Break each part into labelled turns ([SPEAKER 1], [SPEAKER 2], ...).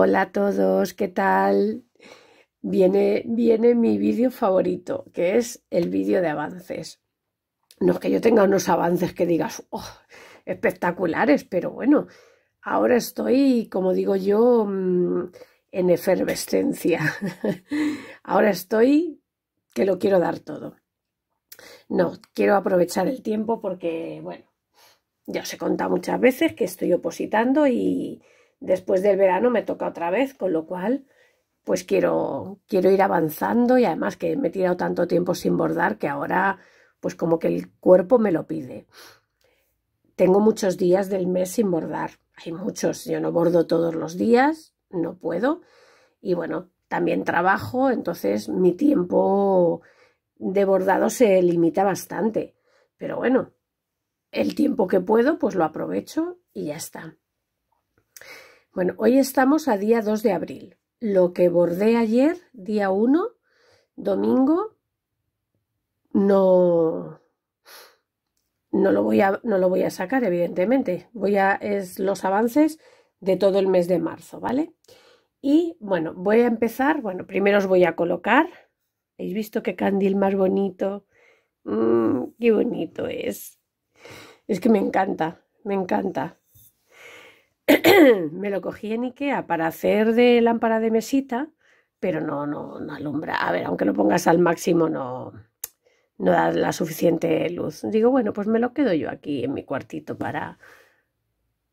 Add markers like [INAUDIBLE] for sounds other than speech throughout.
[SPEAKER 1] Hola a todos, ¿qué tal? Viene, viene mi vídeo favorito, que es el vídeo de avances. No es que yo tenga unos avances que digas oh, espectaculares, pero bueno, ahora estoy, como digo yo, mm, en efervescencia. [LAUGHS] ahora estoy que lo quiero dar todo. No, quiero aprovechar el tiempo porque, bueno, ya os he contado muchas veces que estoy opositando y, después del verano me toca otra vez, con lo cual pues quiero, quiero ir avanzando y además que me he tirado tanto tiempo sin bordar que ahora pues como que el cuerpo me lo pide. Tengo muchos días del mes sin bordar, hay muchos, yo no bordo todos los días, no puedo y bueno, también trabajo, entonces mi tiempo de bordado se limita bastante, pero bueno, el tiempo que puedo pues lo aprovecho y ya está. Bueno, hoy estamos a día 2 de abril. Lo que bordé ayer, día 1, domingo, no, no, lo, voy a, no lo voy a sacar, evidentemente. Voy a, es los avances de todo el mes de marzo, ¿vale? Y bueno, voy a empezar, bueno, primero os voy a colocar. ¿Habéis visto qué candil más bonito? Mm, qué bonito es. Es que me encanta, me encanta. [CLEARS THROAT] me lo cogí en Ikea para hacer de lámpara de mesita, pero no, no, no alumbra. A ver, aunque lo pongas al máximo, no, no da la suficiente luz. Digo, bueno, pues me lo quedo yo aquí en mi cuartito para,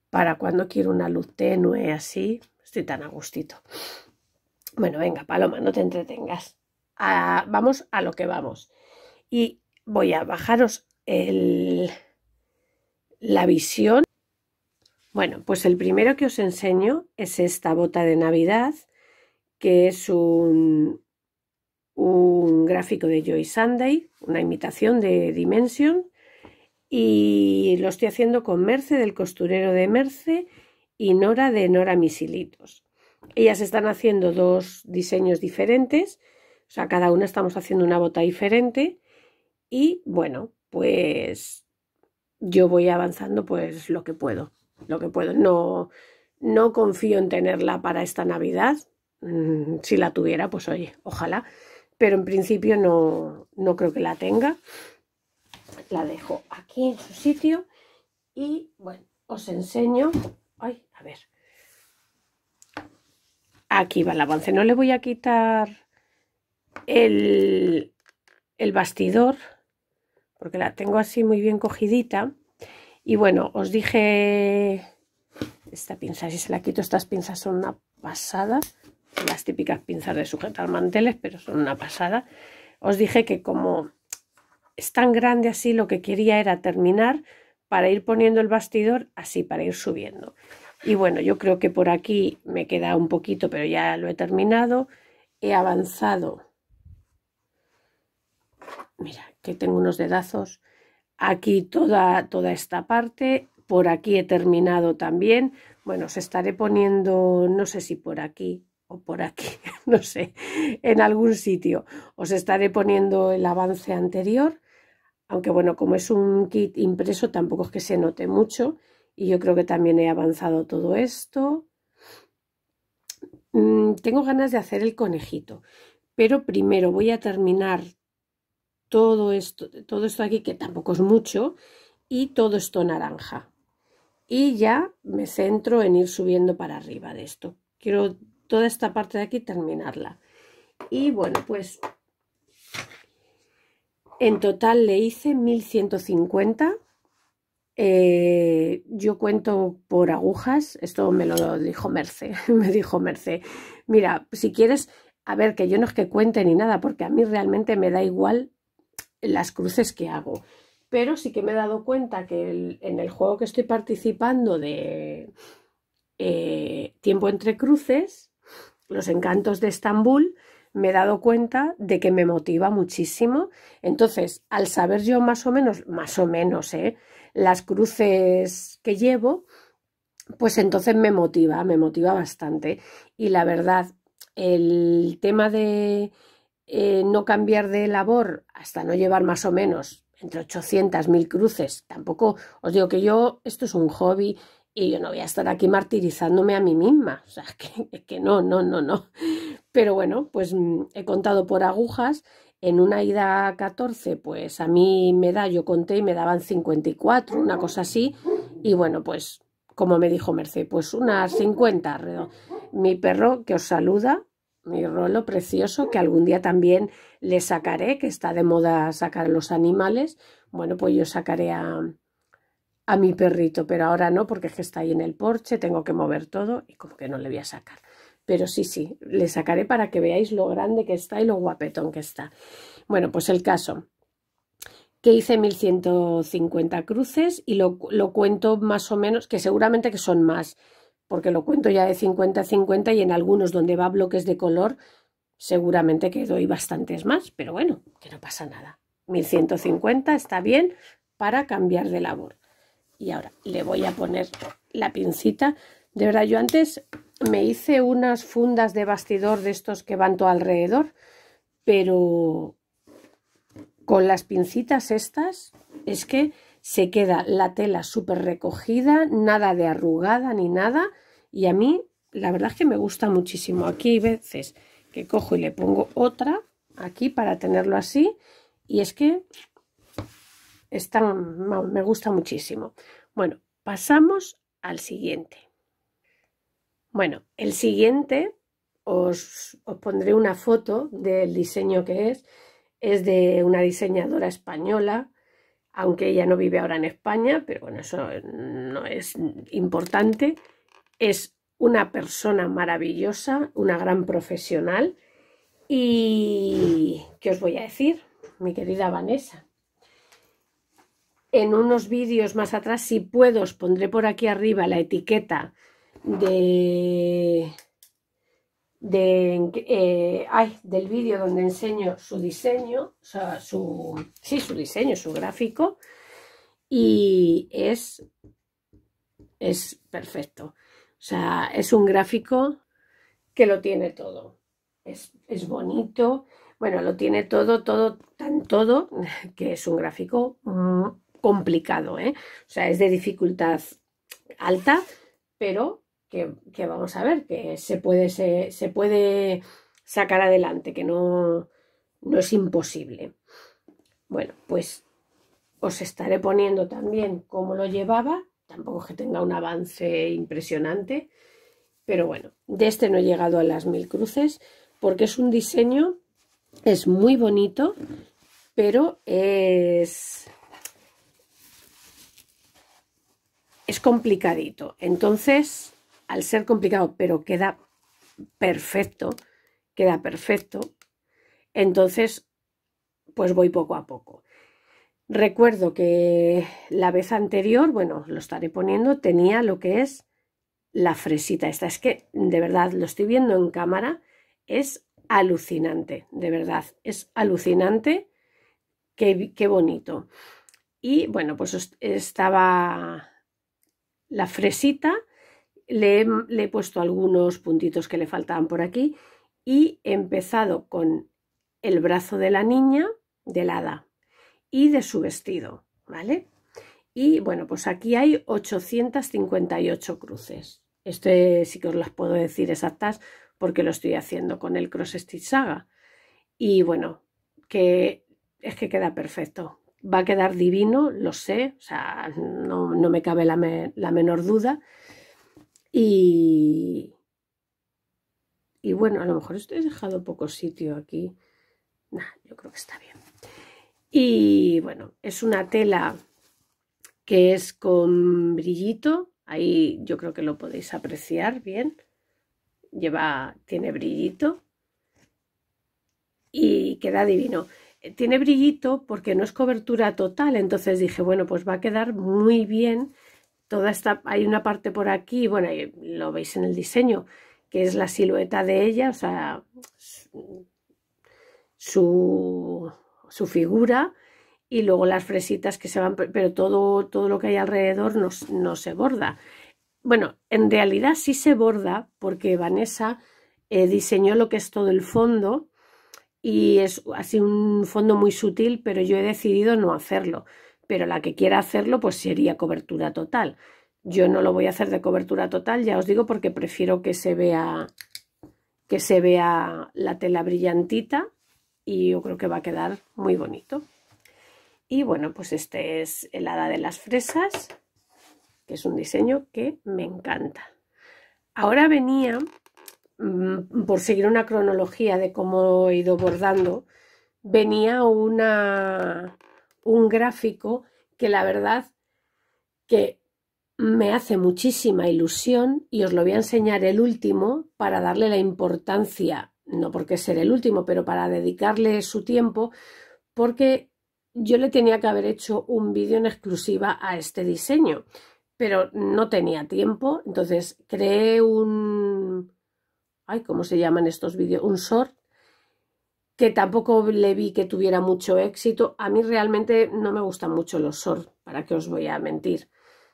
[SPEAKER 1] para cuando quiero una luz tenue así. Estoy tan a gustito. Bueno, venga, Paloma, no te entretengas. vamos a lo que vamos. Y voy a bajaros la visión bueno, pues el primero que os enseño es esta bota de Navidad, que es un, un gráfico de Joy Sunday, una imitación de Dimension, y lo estoy haciendo con Merce, del costurero de Merce, y Nora de Nora Misilitos. Ellas están haciendo dos diseños diferentes, o sea, cada una estamos haciendo una bota diferente, y bueno, pues yo voy avanzando pues lo que puedo lo que puedo. No, no confío en tenerla para esta Navidad. Mm, si la tuviera, pues oye, ojalá. Pero en principio no, no creo que la tenga. La dejo aquí en su sitio. Y bueno, os enseño. a ver. Aquí va el avance. No le voy a quitar el, el bastidor. Porque la tengo así muy bien cogidita y bueno, os dije esta pinza, si se la quito, estas pinzas son una pasada. las típicas pinzas de sujetar manteles, pero son una pasada. Os dije que como es tan grande así, lo que quería era terminar para ir poniendo el bastidor así, para ir subiendo. Y bueno, yo creo que por aquí me queda un poquito, pero ya lo he terminado. He avanzado. Mira, que tengo unos dedazos aquí toda, toda esta parte. Por aquí he terminado también. Bueno, os estaré poniendo, no sé si por aquí o por aquí, [LAUGHS] no sé, en algún sitio. Os estaré poniendo el avance anterior, aunque bueno, como es un kit impreso, tampoco es que se note mucho. Y yo creo que también he avanzado todo esto. Mm, tengo ganas de hacer el conejito, pero primero voy a terminar todo esto, todo esto aquí, que tampoco es mucho, y todo esto naranja. Y ya me centro en ir subiendo para arriba de esto. Quiero toda esta parte de aquí terminarla. Y bueno, pues en total le hice 1150. Eh, yo cuento por agujas, esto me lo dijo Merce, [LAUGHS] me dijo Merce, mira, si quieres, a ver, que yo no es que cuente ni nada, porque a mí realmente me da igual las cruces que hago. Pero sí que me he dado cuenta que en el juego que estoy participando de eh, Tiempo entre Cruces, Los Encantos de Estambul, me he dado cuenta de que me motiva muchísimo. Entonces, al saber yo más o menos, más o menos, ¿eh? las cruces que llevo, pues entonces me motiva, me motiva bastante. Y la verdad, el tema de eh, no cambiar de labor hasta no llevar más o menos entre 800 mil cruces. Tampoco os digo que yo, esto es un hobby y yo no voy a estar aquí martirizándome a mí misma. O sea, [LAUGHS] que, no, no, no, no. Pero bueno, pues mm, he contado por agujas. En una ida 14, pues a mí me da, yo conté y me daban 54, una cosa así. Y bueno, pues como me dijo Merced, pues unas 50. Mi perro que os saluda, mi rolo precioso, que algún día también le sacaré, que está de moda sacar los animales. Bueno, pues yo sacaré a, mi perrito, pero ahora no, porque es que está ahí en el porche, tengo que mover todo y como que no le voy a sacar. Pero sí, sí, le sacaré para que veáis lo grande que está y lo guapetón que está. Bueno, pues el caso, que hice 1150 cruces y lo, lo cuento más o menos, que seguramente que son más, porque lo cuento ya de 50-50 y en algunos donde va bloques de color seguramente que doy bastantes más, pero bueno, que no pasa nada. 1150 está bien para cambiar de labor. Y ahora le voy a poner la pincita. De verdad, yo antes me hice unas fundas de bastidor de estos que van todo alrededor, pero con las pincitas estas es que se queda la tela súper recogida, nada de arrugada ni nada. Y a mí, la verdad es que me gusta muchísimo. Aquí hay veces que cojo y le pongo otra aquí para tenerlo así. Y es que me gusta muchísimo. Bueno, pasamos al siguiente. Bueno, el siguiente os pondré una foto del diseño que es. Es de una diseñadora española aunque ella no vive ahora en España, pero bueno, eso no es importante. Es una persona maravillosa, una gran profesional. Y ¿qué os voy a decir, mi querida Vanessa? En unos vídeos más atrás, si puedo, os pondré por aquí arriba la etiqueta de eh, del vídeo donde enseño su diseño, sea, su, sí, su diseño, su gráfico,
[SPEAKER 2] y
[SPEAKER 1] es, es perfecto. O sea, es un gráfico que lo tiene todo. Es, bonito, bueno, lo tiene todo, todo, tan todo, [LAUGHS] que es un gráfico mm, complicado, ¿eh? O sea, es de dificultad alta, pero que, vamos a ver, que se puede, se, puede sacar adelante, que no, no es imposible. Bueno, pues os estaré poniendo también cómo lo llevaba, tampoco que tenga un avance impresionante, pero bueno, de este no he llegado a las mil cruces, porque es un diseño, es muy bonito, pero es... es complicadito, entonces al ser complicado, pero queda perfecto, queda perfecto, entonces pues voy poco a poco. Recuerdo que la vez anterior, bueno, lo estaré poniendo, tenía lo que es la fresita. Esta es que, de verdad, lo estoy viendo en cámara, es alucinante, de verdad, es alucinante, qué, qué bonito. Y bueno, pues estaba la fresita le he, puesto algunos puntitos que le faltaban por aquí y he empezado con el brazo de la niña, del hada y de su vestido, ¿vale? Y bueno, pues aquí hay 858 cruces. Esto sí que os las puedo decir exactas porque lo estoy haciendo con el Cross Stitch Saga. Y bueno, que es que queda perfecto. Va a quedar divino, lo sé, o sea, no, no me cabe la menor duda. Y, bueno, a lo mejor he dejado poco sitio aquí. Nah, yo creo que está bien. Y bueno, es una tela que es con brillito. Ahí yo creo que lo podéis apreciar bien. Lleva, tiene brillito.
[SPEAKER 2] Y queda divino.
[SPEAKER 1] Eh, tiene brillito porque no es cobertura total. Entonces dije, bueno, pues va a quedar muy bien toda esta, hay una parte por aquí, bueno, lo veis en el diseño, que es la silueta de ella, o sea, su, su figura y luego las fresitas que se van, pero todo, todo lo que hay alrededor no, se borda. Bueno, en realidad sí se borda porque Vanessa eh, diseñó lo que es todo el fondo y es así un fondo muy sutil, pero yo he decidido no hacerlo pero la que quiera hacerlo, pues sería cobertura total. Yo no lo voy a hacer de cobertura total, ya os digo, porque prefiero que se vea, que se vea la tela brillantita y yo creo que va a quedar muy bonito. Y bueno, pues este es el hada de las fresas, que es un diseño que me encanta. Ahora venía, mm, por seguir una cronología de cómo he ido bordando, venía una, un gráfico que la verdad que me hace muchísima ilusión y os lo voy a enseñar el último para darle la importancia, no porque ser el último, pero para dedicarle su tiempo, porque yo le tenía que haber hecho un vídeo en exclusiva a este diseño, pero no tenía tiempo, entonces creé un... Ay, ¿cómo se llaman estos vídeos? Un short que tampoco le vi que tuviera mucho éxito. A mí realmente no me gustan mucho los SOR, para que os voy a mentir.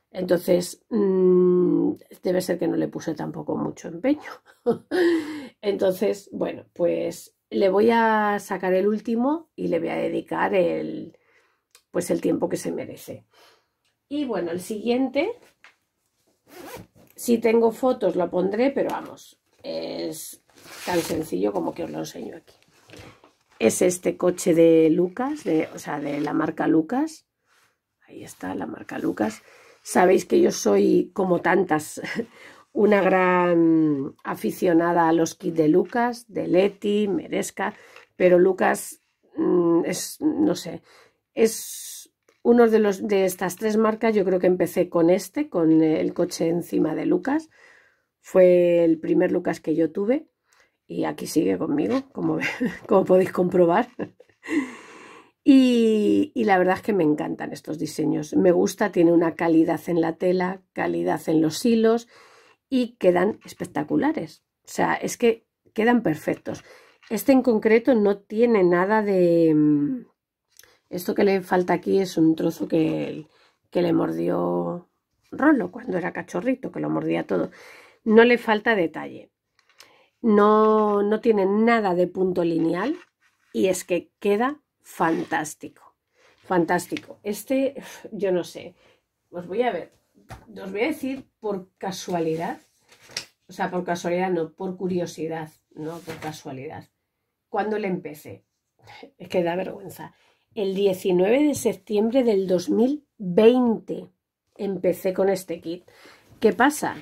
[SPEAKER 1] Entonces, mm, debe ser que no le puse tampoco mucho empeño. [LAUGHS] Entonces, bueno, pues le voy a sacar el último y le voy a dedicar el, pues el tiempo que se merece. Y bueno, el siguiente, si tengo fotos lo pondré, pero vamos, es tan sencillo como que os lo enseño aquí es este coche de Lucas, o sea, de la marca Lucas. Ahí está, la marca Lucas. Sabéis que yo soy, como tantas, [LAUGHS] una gran aficionada a los kits de Lucas, de Leti, merezca. pero Lucas mm, es, no sé, es uno de, los, de estas tres marcas. Yo creo que empecé con este, con el coche encima de Lucas. Fue el primer Lucas que yo tuve y aquí sigue conmigo, como, [LAUGHS] como podéis comprobar. Y, la verdad es que me encantan estos diseños. Me gusta, tiene una calidad en la tela, calidad en los hilos y quedan espectaculares. O sea, es que quedan perfectos. Este en concreto no tiene nada de... Mm, esto que le falta aquí es un trozo que, que le mordió Rolo cuando era cachorrito, que lo mordía todo. No le falta detalle no, no tiene nada de punto lineal y es que queda fantástico, fantástico. Este, yo no sé, os voy a ver, os voy a decir por casualidad, o sea, por casualidad no, por curiosidad, no por casualidad. Cuando le empecé, es que da vergüenza, el 19 de septiembre del 2020 empecé con este kit. ¿Qué pasa?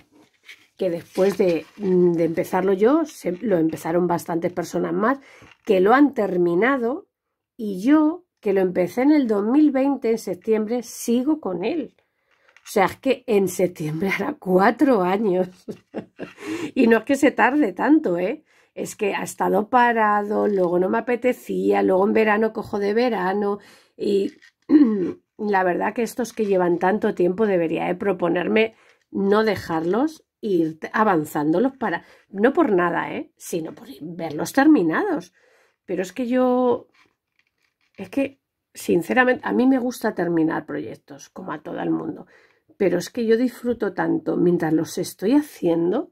[SPEAKER 1] que después de, mm, empezarlo yo, lo empezaron bastantes personas más, que lo han terminado y yo, que lo empecé en el 2020, en septiembre, sigo con él. O sea, es que en septiembre [LAUGHS] hará cuatro años. [LAUGHS] y no es que se tarde tanto, ¿eh? Es que ha estado parado, luego no me apetecía, luego en verano cojo de verano y [CLEARS THROAT] la verdad que estos que llevan tanto tiempo debería de proponerme no dejarlos ir avanzándolos para, no por nada, ¿eh? sino por verlos terminados. Pero es que yo, es que, sinceramente, a mí me gusta terminar proyectos, como a todo el mundo, pero es que yo disfruto tanto mientras los estoy haciendo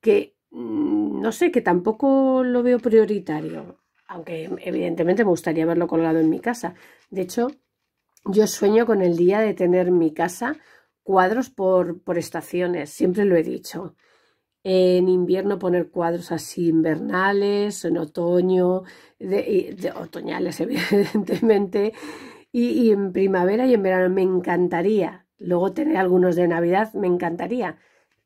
[SPEAKER 1] que, mm, no sé, que tampoco lo veo prioritario, aunque evidentemente me gustaría verlo colgado en mi casa. De hecho, yo sueño con el día de tener mi casa cuadros por, estaciones, siempre lo he dicho. En invierno poner cuadros así invernales, en otoño, de, de otoñales [LAUGHS] evidentemente, y, y en primavera y en verano me encantaría. Luego tener algunos de Navidad me encantaría.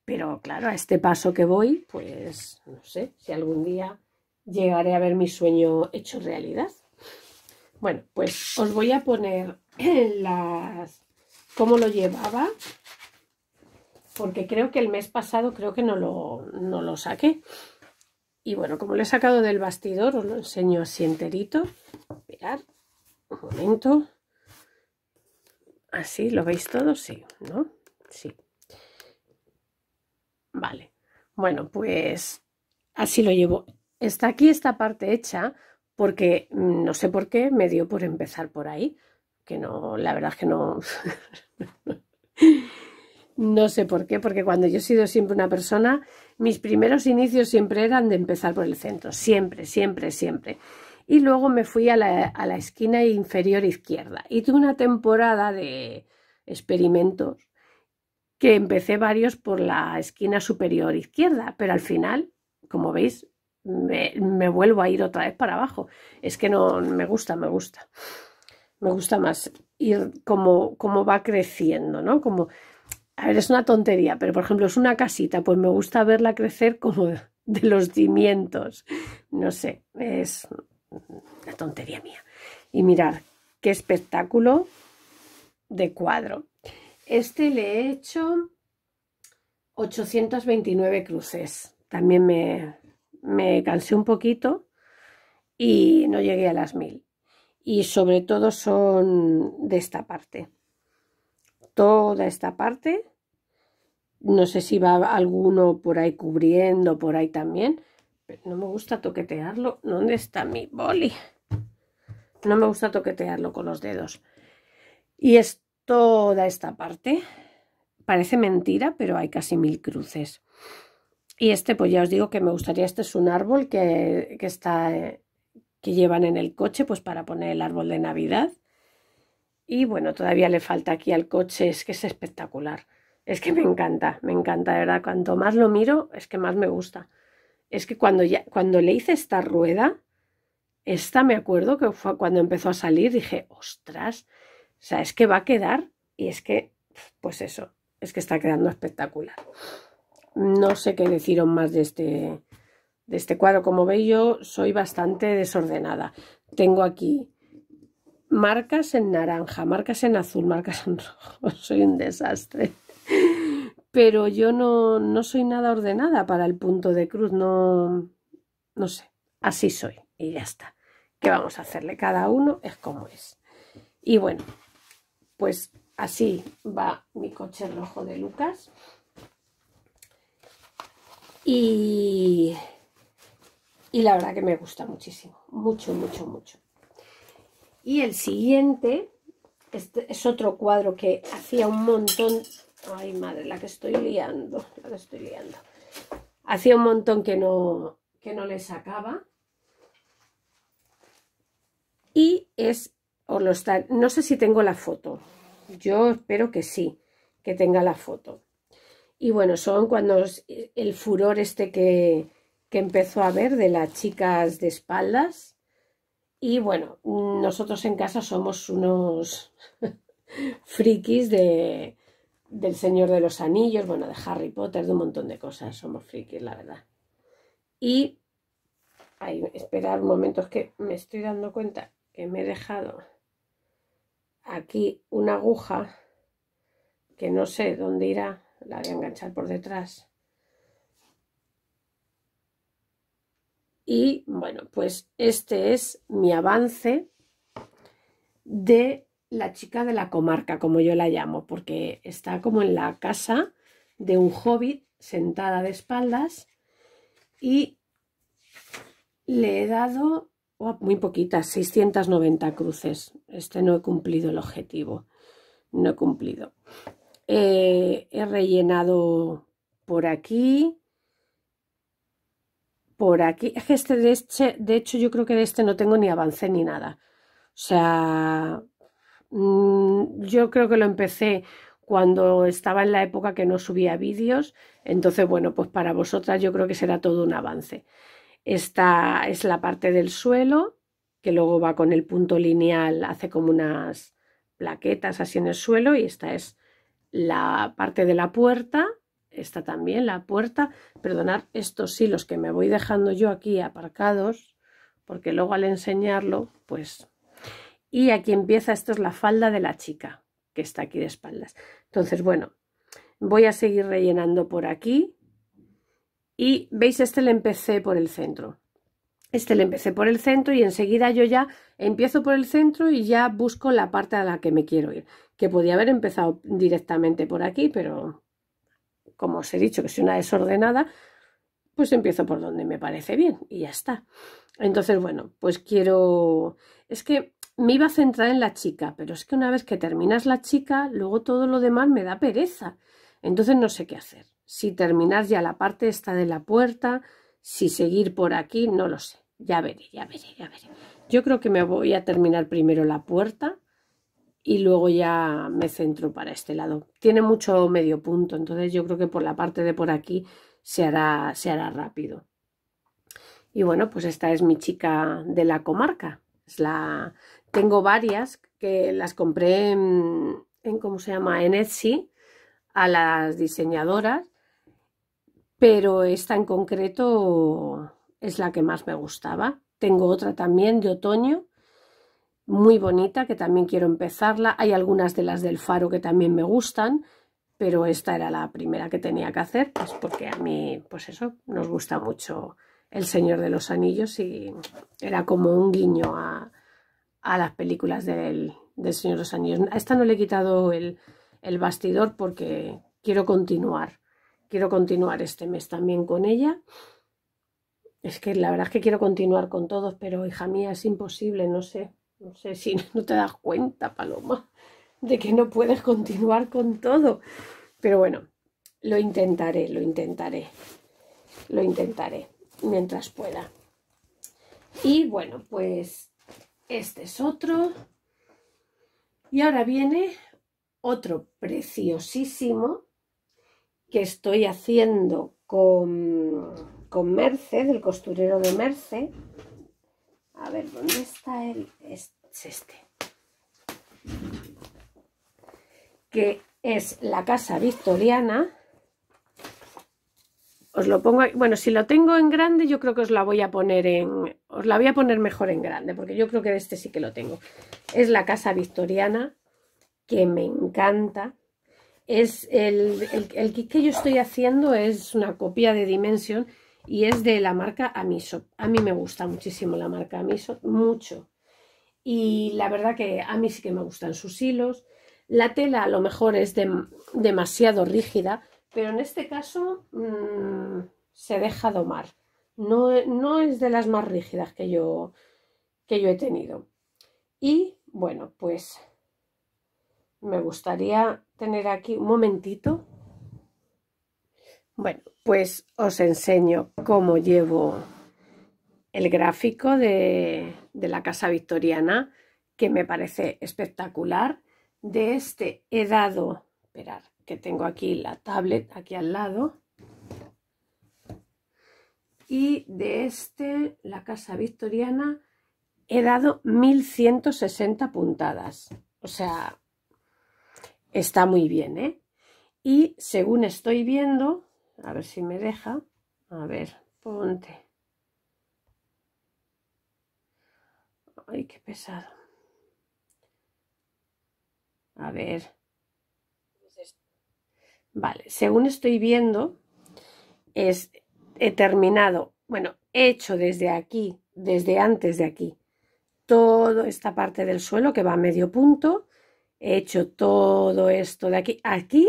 [SPEAKER 1] Pero claro, a este paso que voy, pues no sé si algún día llegaré a ver mi sueño hecho realidad. Bueno, pues os voy a poner [CLEARS THROAT] las, cómo lo llevaba, porque creo que el mes pasado creo que no lo, saqué. Y bueno, como lo he sacado del bastidor, os lo enseño así enterito. Esperad un momento. Así, ¿lo veis todo? Sí, ¿no? Sí. Vale. Bueno, pues así lo llevo. Está aquí esta parte hecha porque mm, no sé por qué me dio por empezar por ahí que no, la verdad es que no. [LAUGHS] no sé por qué, porque cuando yo he sido siempre una persona, mis primeros inicios siempre eran de empezar por el centro, siempre, siempre, siempre. Y luego me fui a la, esquina inferior izquierda y tuve una temporada de experimentos que empecé varios por la esquina superior izquierda, pero al final, como veis, me, vuelvo a ir otra vez para abajo. Es que no me gusta, me gusta me gusta más ir como, como va creciendo, ¿no? Como, a ver, es una tontería, pero por ejemplo es una casita, pues me gusta verla crecer como de los cimientos, no sé, es una tontería mía. Y mirar, qué espectáculo de cuadro. Este le he hecho 829 cruces, también me, me cansé un poquito y no llegué a las mil y sobre todo son de esta parte. Toda esta parte, no sé si va alguno por ahí cubriendo, por ahí también, no me gusta toquetearlo. ¿Dónde está mi boli? No me gusta toquetearlo con los dedos. Y es toda esta parte. Parece mentira, pero hay casi mil cruces. Y este, pues ya os digo que me gustaría, este es un árbol que, que está eh, que llevan en el coche pues para poner el árbol de Navidad. Y bueno, todavía le falta aquí al coche, es que es espectacular. Es que me encanta, me encanta, de verdad. Cuanto más lo miro, es que más me gusta. Es que cuando, ya, cuando le hice esta rueda, esta me acuerdo que fue cuando empezó a salir, dije, ostras, o sea, es que va a quedar. Y es que, pues eso, es que está quedando espectacular. No sé qué deciros más de este, de este cuadro. Como veis yo soy bastante desordenada. Tengo aquí marcas en naranja, marcas en azul, marcas en rojo. [LAUGHS] Soy un desastre. Pero yo no, no soy nada ordenada para el punto de cruz. No, no sé. Así soy. Y ya está. ¿Qué vamos a hacerle? Cada uno es como es. Y bueno, pues así va mi coche rojo de Lucas. Y y la verdad que me gusta muchísimo, mucho, mucho, mucho. Y el siguiente este es otro cuadro que hacía un montón, ay madre, la que estoy liando, la que estoy liando. Hacía un montón que no, que no le sacaba. Y es, o lo está, no sé si tengo la foto, yo espero que sí, que tenga la foto. Y bueno, son cuando el furor este que, que empezó a ver de las chicas de espaldas. Y bueno, nosotros en casa somos unos [LAUGHS] frikis de, del Señor de los Anillos, bueno, de Harry Potter, de un montón de cosas. Somos frikis, la verdad. Y... Ay, esperar un momento, es que me estoy dando cuenta que me he dejado aquí una aguja que no sé dónde irá, la voy a enganchar por detrás Y bueno, pues este es mi avance de la chica de la comarca, como yo la llamo, porque está como en la casa de un hobbit sentada de espaldas y le he dado oh, muy poquitas, 690 cruces. Este no he cumplido el objetivo, no he cumplido. Eh, he rellenado por aquí, por aquí. Es este de, este, de hecho, yo creo que de este no tengo ni avance ni nada. O sea, mm, yo creo que lo empecé cuando estaba en la época que no subía vídeos. Entonces, bueno, pues para vosotras yo creo que será todo un avance. Esta es la parte del suelo, que luego va con el punto lineal, hace como unas plaquetas así en el suelo y esta es la parte de la puerta está también la puerta. Perdonar estos hilos que me voy dejando yo aquí aparcados, porque luego al enseñarlo, pues... Y aquí empieza, esto es la falda de la chica, que está aquí de espaldas. Entonces, bueno, voy a seguir rellenando por aquí. Y veis, este le empecé por el centro. Este le empecé por el centro y enseguida yo ya empiezo por el centro y ya busco la parte a la que me quiero ir. Que podía haber empezado directamente por aquí, pero como os he dicho que soy una desordenada, pues empiezo por donde me parece bien y ya está. Entonces, bueno, pues quiero... Es que me iba a centrar en la chica, pero es que una vez que terminas la chica, luego todo lo demás me da pereza. Entonces no sé qué hacer. Si terminar ya la parte esta de la puerta, si seguir por aquí, no lo sé. Ya veré, ya veré, ya veré. Yo creo que me voy a terminar primero la puerta y luego ya me centro para este lado. Tiene mucho medio punto, entonces yo creo que por la parte de por aquí se hará, se hará rápido. Y bueno, pues esta es mi chica de la comarca. Es la... Tengo varias que las compré en, en, ¿cómo se llama? En Etsy a las diseñadoras, pero esta en concreto es la que más me gustaba. Tengo otra también de otoño muy bonita que también quiero empezarla. Hay algunas de las del faro que también me gustan, pero esta era la primera que tenía que hacer, pues porque a mí, pues eso, nos gusta mucho El Señor de los Anillos y era como un guiño a, a las películas del, Señor de los Anillos. A esta no le he quitado el, el bastidor porque quiero continuar. Quiero continuar este mes también con ella. Es que la verdad es que quiero continuar con todos, pero hija mía, es imposible, no sé. No sé si [LAUGHS] no te das cuenta, Paloma, de que no puedes continuar con todo. Pero bueno, lo intentaré, lo intentaré. Lo intentaré mientras pueda. Y bueno, pues este es otro. Y ahora viene otro preciosísimo que estoy haciendo con, con Merce, del costurero de Merce a ver, ¿dónde está el es este? Que es la casa victoriana. Os lo pongo, ahí. bueno, si lo tengo en grande, yo creo que os la voy a poner en, os la voy a poner mejor en grande, porque yo creo que este sí que lo tengo. Es la casa victoriana, que me encanta. Es el, el, que yo estoy haciendo es una copia de Dimension y es de la marca Amiso. A mí me gusta muchísimo la marca Amiso, mucho. Y la verdad que a mí sí que me gustan sus hilos. La tela a lo mejor es demasiado rígida, pero en este caso mm, se deja domar. No, no, es de las más rígidas que yo, que yo he tenido. Y bueno, pues me gustaría tener aquí un momentito. Bueno, pues os enseño cómo llevo el gráfico de, la casa victoriana que me parece espectacular de este he dado esperar que tengo aquí la tablet aquí al lado y de este la casa victoriana he dado 1160 puntadas o sea está muy bien ¿eh? y según estoy viendo a ver si me deja. A ver, ponte. Ay, qué pesado. A ver. Vale, según estoy viendo, es, he terminado, bueno, he hecho desde aquí, desde antes de aquí, toda esta parte del suelo que va a medio punto, he hecho todo esto de aquí, aquí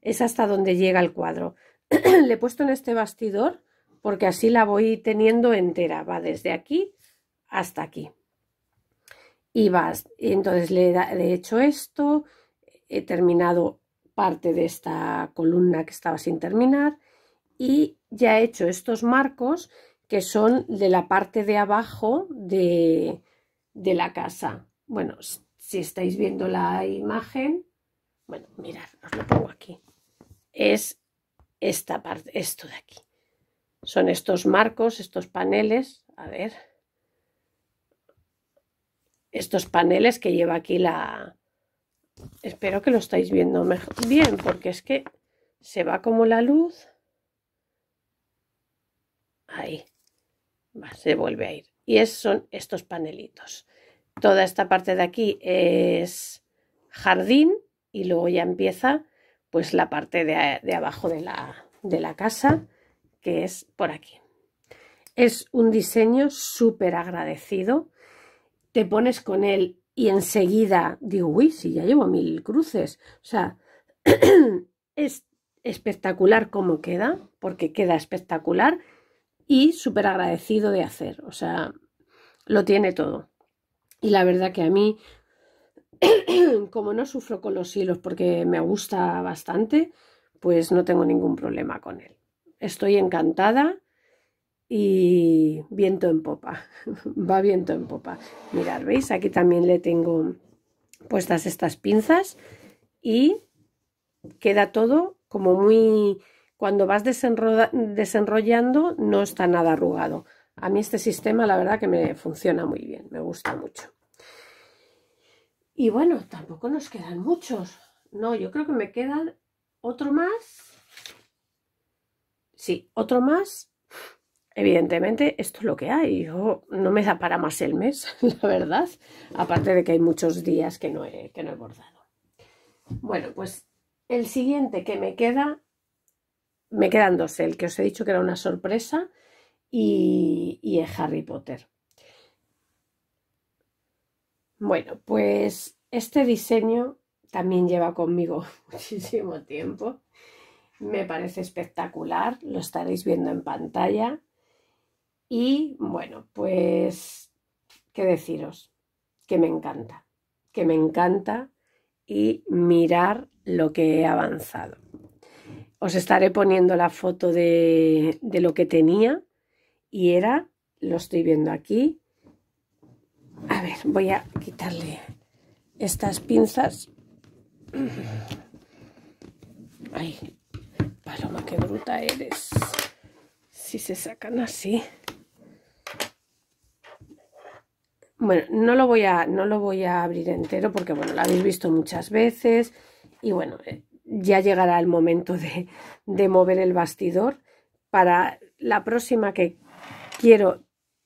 [SPEAKER 1] es hasta donde llega el cuadro. [CLEARS THROAT] le he puesto en este bastidor porque así la voy teniendo entera, va desde aquí hasta aquí. Y vas, entonces le he hecho esto, he terminado parte de esta columna que estaba sin terminar y ya he hecho estos marcos que son de la parte de abajo de, de la casa. Bueno, si estáis viendo la imagen, bueno, mirad, os lo pongo aquí. Es esta parte, esto de aquí. Son estos marcos, estos paneles, a ver, estos paneles que lleva aquí la... Espero que lo estáis viendo bien, porque es que se va como la luz. Ahí, se vuelve a ir. Y es, son estos panelitos. Toda esta parte de aquí es jardín y luego ya empieza pues la parte de, abajo de la, de la casa, que es por aquí. Es un diseño súper agradecido. Te pones con él y enseguida digo, uy, si ya llevo mil cruces. O sea, [CLEARS THROAT] es espectacular como queda, porque queda espectacular y súper agradecido de hacer. O sea, lo tiene todo. Y la verdad que a mí [CLEARS THROAT] como no sufro con los hilos porque me gusta bastante, pues no tengo ningún problema con él. Estoy encantada y viento en popa, [LAUGHS] va viento en popa. Mirad, ¿veis? Aquí también le tengo puestas estas pinzas y queda todo como muy... Cuando vas desenrollando no está nada arrugado. A mí este sistema la verdad que me funciona muy bien, me gusta mucho. Y bueno, tampoco nos quedan muchos. No, yo creo que me quedan otro más. Sí, otro más. Evidentemente, esto es lo que hay. no me da para más el mes, [LAUGHS] la verdad. Aparte de que hay muchos días que no he, que no he bordado. Bueno, pues el siguiente que me queda, me quedan dos. El que os he dicho que era una sorpresa y, y Harry Potter. Bueno, pues este diseño también lleva conmigo [LAUGHS] muchísimo tiempo. Me parece espectacular, lo estaréis viendo en pantalla. Y bueno, pues, ¿qué deciros? Que me encanta, que me encanta y mirar lo que he avanzado. Os estaré poniendo la foto de, de lo que tenía y era, lo estoy viendo aquí, a ver, voy a quitarle estas pinzas. Ay, Paloma, qué bruta eres. Si se sacan así. Bueno, no lo voy a, no lo voy a abrir entero porque, bueno, lo habéis visto muchas veces. Y bueno, eh, ya llegará el momento de, de mover el bastidor. Para la próxima que quiero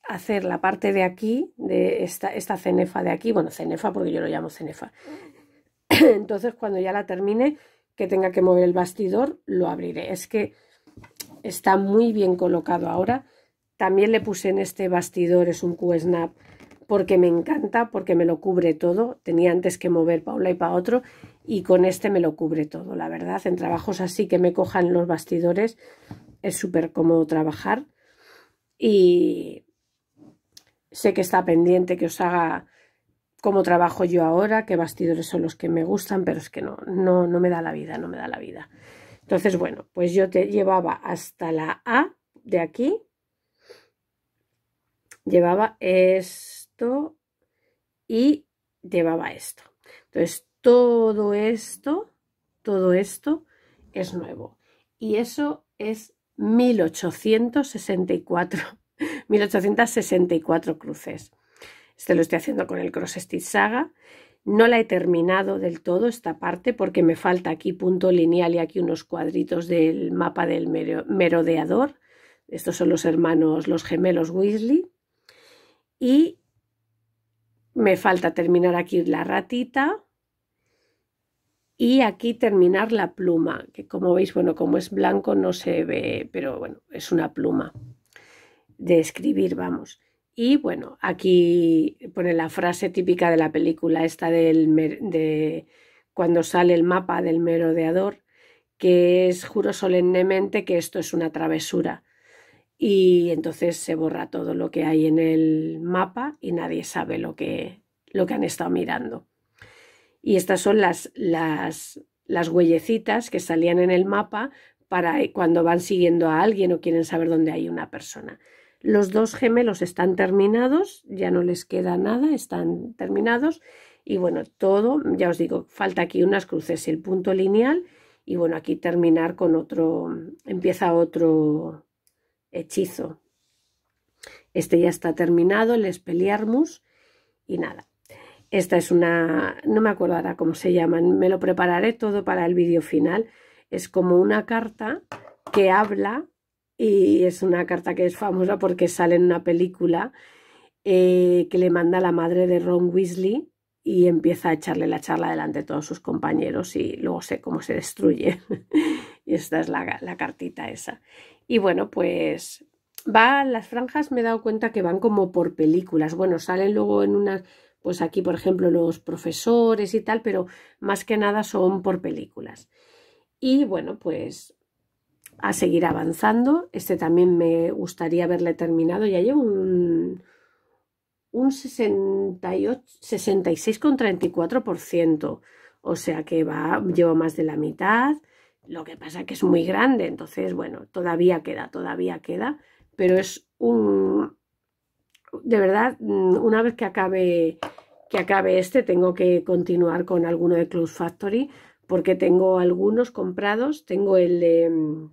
[SPEAKER 1] hacer la parte de aquí, de esta, esta cenefa de aquí, bueno, cenefa porque yo lo llamo cenefa. [CLEARS THROAT] Entonces, cuando ya la termine, que tenga que mover el bastidor, lo abriré. Es que está muy bien colocado ahora. También le puse en este bastidor, es un Q-Snap, porque me encanta, porque me lo cubre todo. Tenía antes que mover para un y para otro, y con este me lo cubre todo, la verdad. En trabajos así que me cojan los bastidores, es súper cómodo trabajar. Y Sé que está pendiente que os haga cómo trabajo yo ahora, qué bastidores son los que me gustan, pero es que no, no, no me da la vida, no me da la vida. Entonces, bueno, pues yo te llevaba hasta la A de aquí. Llevaba esto y llevaba esto. Entonces, todo esto, todo esto es nuevo. Y eso es 1864 1864 cruces. Este lo estoy haciendo con el Cross Stitch Saga. No la he terminado del todo esta parte porque me falta aquí punto lineal y aquí unos cuadritos del mapa del merodeador. Estos son los hermanos, los gemelos Weasley. Y me falta terminar aquí la ratita y aquí terminar la pluma, que como veis, bueno, como es blanco no se ve, pero bueno, es una pluma de escribir, vamos. Y bueno, aquí pone la frase típica de la película, esta del, de cuando sale el mapa del merodeador, que es juro solemnemente que esto es una travesura. Y entonces se borra todo lo que hay en el mapa y nadie sabe lo que, lo que han estado mirando. Y estas son las, las, las huellecitas que salían en el mapa para eh, cuando van siguiendo a alguien o quieren saber dónde hay una persona. Los dos gemelos están terminados, ya no les queda nada, están terminados. Y bueno, todo, ya os digo, falta aquí unas cruces, y el punto lineal. Y bueno, aquí terminar con otro, empieza otro hechizo. Este ya está terminado, el Espeliarmus. Y nada, esta es una, no me acuerdo cómo se llaman, me lo prepararé todo para el vídeo final. Es como una carta que habla y es una carta que es famosa porque sale en una película eh, que le manda la madre de Ron Weasley y empieza a echarle la charla delante de todos sus compañeros y luego sé cómo se destruye. [LAUGHS] y esta es la, la, cartita esa. Y bueno, pues va, las franjas me he dado cuenta que van como por películas. Bueno, salen luego en unas, pues aquí por ejemplo los profesores y tal, pero más que nada son por películas. Y bueno, pues a seguir avanzando. Este también me gustaría haberle terminado. Ya llevo un, un 66,34%. O sea que va, llevo más de la mitad. Lo que pasa que es muy grande. Entonces, bueno, todavía queda, todavía queda. Pero es un... De verdad, una vez que acabe, que acabe este, tengo que continuar con alguno de Close Factory porque tengo algunos comprados. Tengo el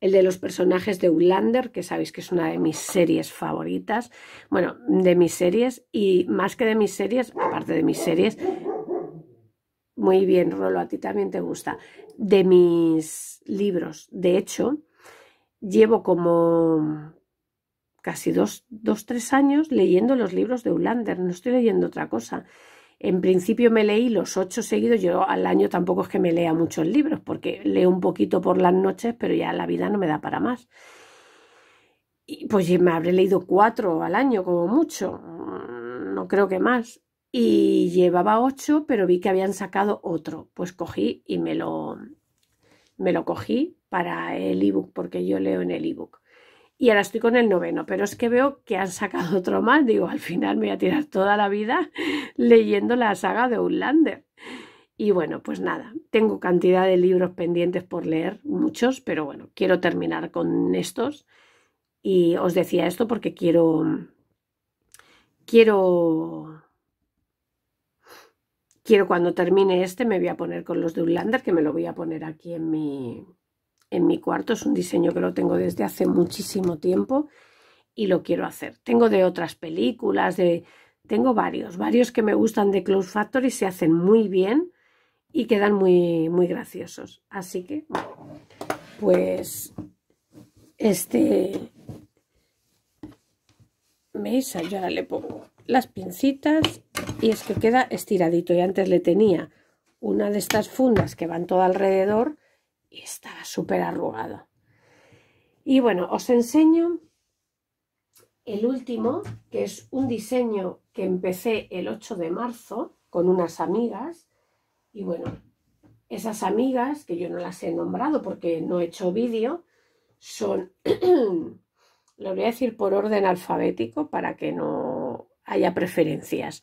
[SPEAKER 1] el de los personajes de Ulander, que sabéis que es una de mis series favoritas, bueno, de mis series y más que de mis series, aparte de mis series, muy bien, Rolo, a ti también te gusta, de mis libros. De hecho, llevo como casi dos, dos, tres años leyendo los libros de Ulander, no estoy leyendo otra cosa. En principio me leí los ocho seguidos, yo al año tampoco es que me lea muchos libros, porque leo un poquito por las noches, pero ya la vida no me da para más. Y pues me habré leído cuatro al año, como mucho, mm, no creo que más. Y llevaba ocho, pero vi que habían sacado otro. Pues cogí y me lo, me lo cogí para el ebook, porque yo leo en el ebook y ahora estoy con el noveno, pero es que veo que han sacado [LAUGHS] otro más, digo, al final me voy a tirar toda la vida [LAUGHS] leyendo la saga de Unlander. Y bueno, pues nada, tengo cantidad de libros pendientes por leer, muchos, pero bueno, quiero terminar con estos. Y os decía esto porque quiero. Quiero. Quiero cuando termine este, me voy a poner con los de Unlander, que me lo voy a poner aquí en mi, en mi cuarto. Es un diseño que lo tengo desde hace muchísimo tiempo y lo quiero hacer. Tengo de otras películas, de... tengo varios, varios que me gustan de Close Factory, se hacen muy bien y quedan muy, muy graciosos. Así que, pues, este, ¿veis? Yo le pongo las pincitas y es que queda estiradito. Y antes le tenía una de estas fundas que van todo alrededor y estaba súper arrugado. Y bueno, os enseño el último, que es un diseño que empecé el 8 de marzo con unas amigas. Y bueno, esas amigas, que yo no las he nombrado porque no he hecho vídeo, son, [CLEARS THROAT] lo voy a decir por orden alfabético para que no haya preferencias.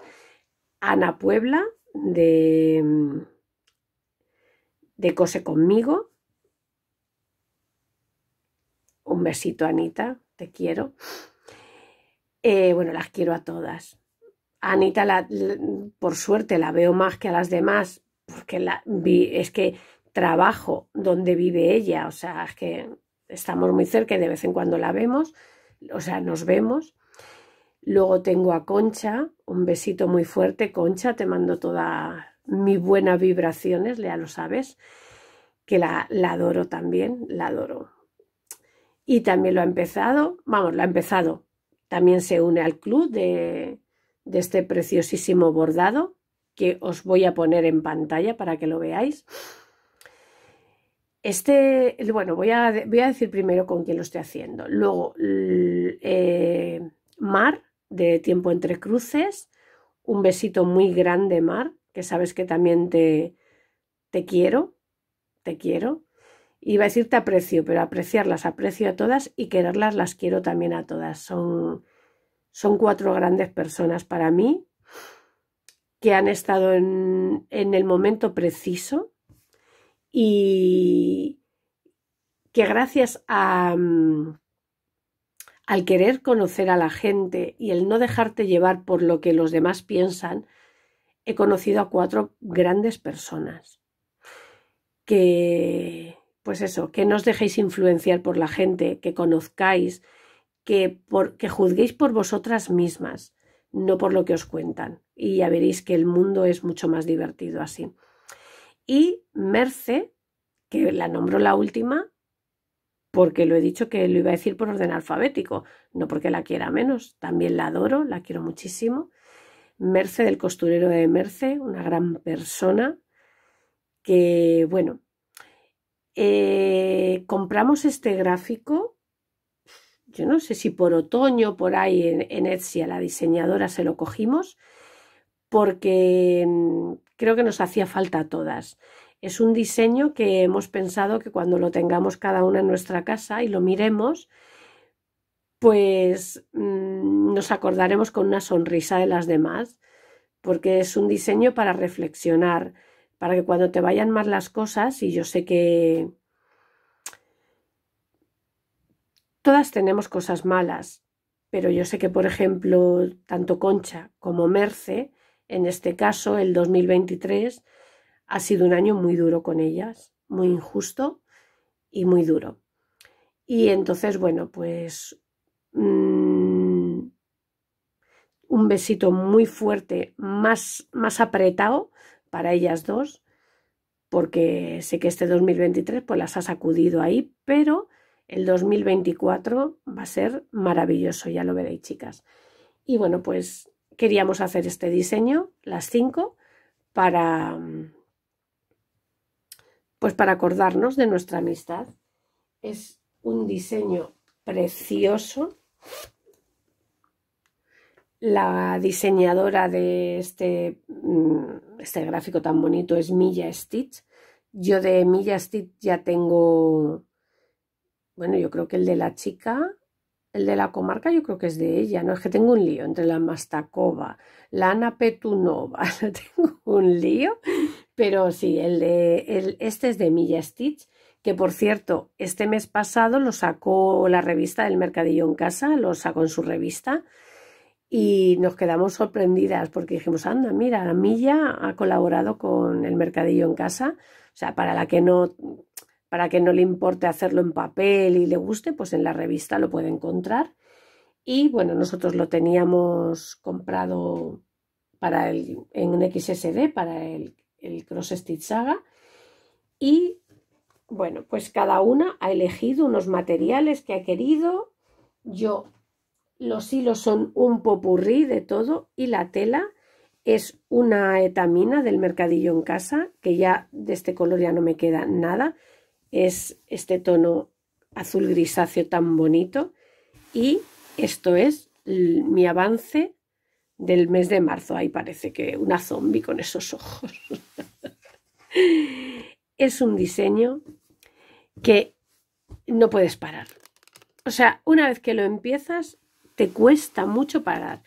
[SPEAKER 1] Ana Puebla, de, de Cose conmigo, un besito, Anita, te quiero. Eh, bueno, las quiero a todas. Anita, la, por suerte, la veo más que a las demás, porque la, vi, es que trabajo donde vive ella, o sea, es que estamos muy cerca y de vez en cuando la vemos, o sea, nos vemos. Luego tengo a Concha, un besito muy fuerte, Concha, te mando toda mis buenas vibraciones, ya lo sabes, que la, la adoro también, la adoro y también lo ha empezado, vamos, lo ha empezado. También se une al club de, este preciosísimo bordado que os voy a poner en pantalla para que lo veáis. Este, bueno, voy a, voy a decir primero con quién lo estoy haciendo. Luego, eh, Mar, de Tiempo entre Cruces. Un besito muy grande, Mar, que sabes que también te, te quiero, te quiero iba a decir aprecio, pero apreciarlas aprecio a todas y quererlas las quiero también a todas. Son, son cuatro grandes personas para mí que han estado en, el momento preciso y que gracias a, mm, al querer conocer a la gente y el no dejarte llevar por lo que los demás piensan, he conocido a cuatro grandes personas que pues eso, que no os dejéis influenciar por la gente, que conozcáis, que, por, que juzguéis por vosotras mismas, no por lo que os cuentan. Y ya veréis que el mundo es mucho más divertido así. Y Merce, que la nombro la última, porque lo he dicho que lo iba a decir por orden alfabético, no porque la quiera menos, también la adoro, la quiero muchísimo. Merce del costurero de Merce, una gran persona que, bueno, eh, compramos este gráfico, yo no sé si por otoño, por ahí en, Etsy, a la diseñadora se lo cogimos, porque mm, creo que nos hacía falta a todas. Es un diseño que hemos pensado que cuando lo tengamos cada una en nuestra casa y lo miremos, pues mm, nos acordaremos con una sonrisa de las demás, porque es un diseño para reflexionar, para que cuando te vayan mal las cosas, y yo sé que todas tenemos cosas malas, pero yo sé que, por ejemplo, tanto Concha como Merce, en este caso, el 2023, ha sido un año muy duro con ellas, muy injusto y muy duro. Y entonces, bueno, pues mm, un besito muy fuerte, más, más apretado, para ellas dos, porque sé que este 2023 pues las ha sacudido ahí, pero el 2024 va a ser maravilloso, ya lo veréis chicas. Y bueno, pues queríamos hacer este diseño, las cinco, para, pues para acordarnos de nuestra amistad. Es un diseño precioso la diseñadora de este, mm, este gráfico tan bonito es Milla Stitch. Yo de Milla Stitch ya tengo, bueno, yo creo que el de la chica, el de la comarca yo creo que es de ella, no es que tengo un lío entre la Mastacova, la Ana Petunova, [LAUGHS] tengo un lío, pero sí, el de, el, este es de Milla Stitch, que por cierto, este mes pasado lo sacó la revista del Mercadillo en Casa, lo sacó en su revista, y nos quedamos sorprendidas porque dijimos, anda, mira, la Milla ha colaborado con el Mercadillo en Casa, o sea, para la que no para que no le importe hacerlo en papel y le guste, pues en la revista lo puede encontrar. Y bueno, nosotros lo teníamos comprado para el, en XSD, para el, el Cross Stitch Saga. Y bueno, pues cada una ha elegido unos materiales que ha querido. Yo los hilos son un popurrí de todo y la tela es una etamina del mercadillo en casa, que ya de este color ya no me queda nada. Es este tono azul grisáceo tan bonito. Y esto es mi avance del mes de marzo. Ahí parece que una zombie con esos ojos. [LAUGHS] es un diseño que no puedes parar. O sea, una vez que lo empiezas, te cuesta mucho parar.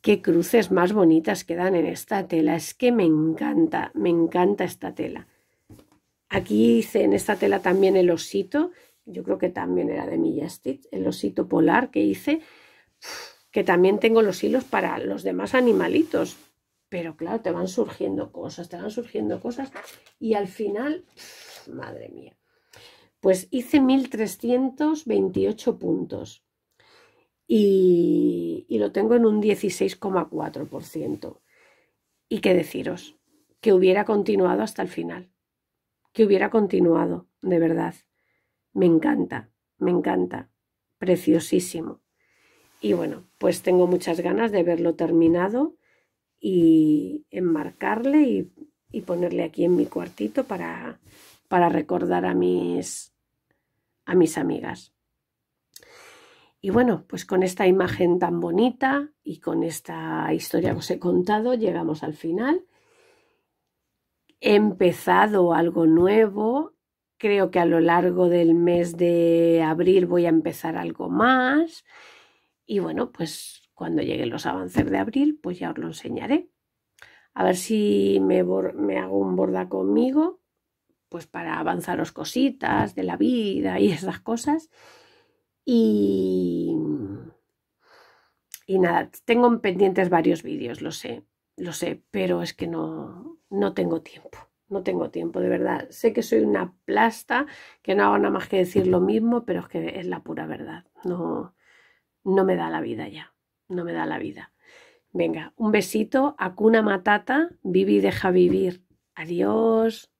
[SPEAKER 1] Qué cruces más bonitas quedan en esta tela. Es que me encanta, me encanta esta tela. Aquí hice en esta tela también el osito. Yo creo que también era de Milla Stitch. El osito polar que hice. Que también tengo los hilos para los demás animalitos. Pero claro, te van surgiendo cosas, te van surgiendo cosas. Y al final, madre mía. Pues hice 1328 puntos y, lo tengo en un 16,4%. Y qué deciros, que hubiera continuado hasta el final, que hubiera continuado, de verdad. Me encanta, me encanta, preciosísimo. Y bueno, pues tengo muchas ganas de verlo terminado y enmarcarle y, y ponerle aquí en mi cuartito para, para recordar a mis, a mis amigas. Y bueno, pues con esta imagen tan bonita y con esta historia que os he contado, llegamos al final. He empezado algo nuevo. Creo que a lo largo del mes de abril voy a empezar algo más. Y bueno, pues cuando lleguen los avances de abril, pues ya os lo enseñaré. A ver si me, hago un borda conmigo, pues para avanzaros cositas de la vida y esas cosas y, nada, tengo pendientes varios vídeos, lo sé, lo sé, pero es que no, no tengo tiempo. No tengo tiempo, de verdad. Sé que soy una plasta, que no hago nada más que decir lo mismo, pero es que es la pura verdad. No, no me da la vida ya. No me da la vida. Venga, un besito, acuna matata, vivi deja vivir. Adiós.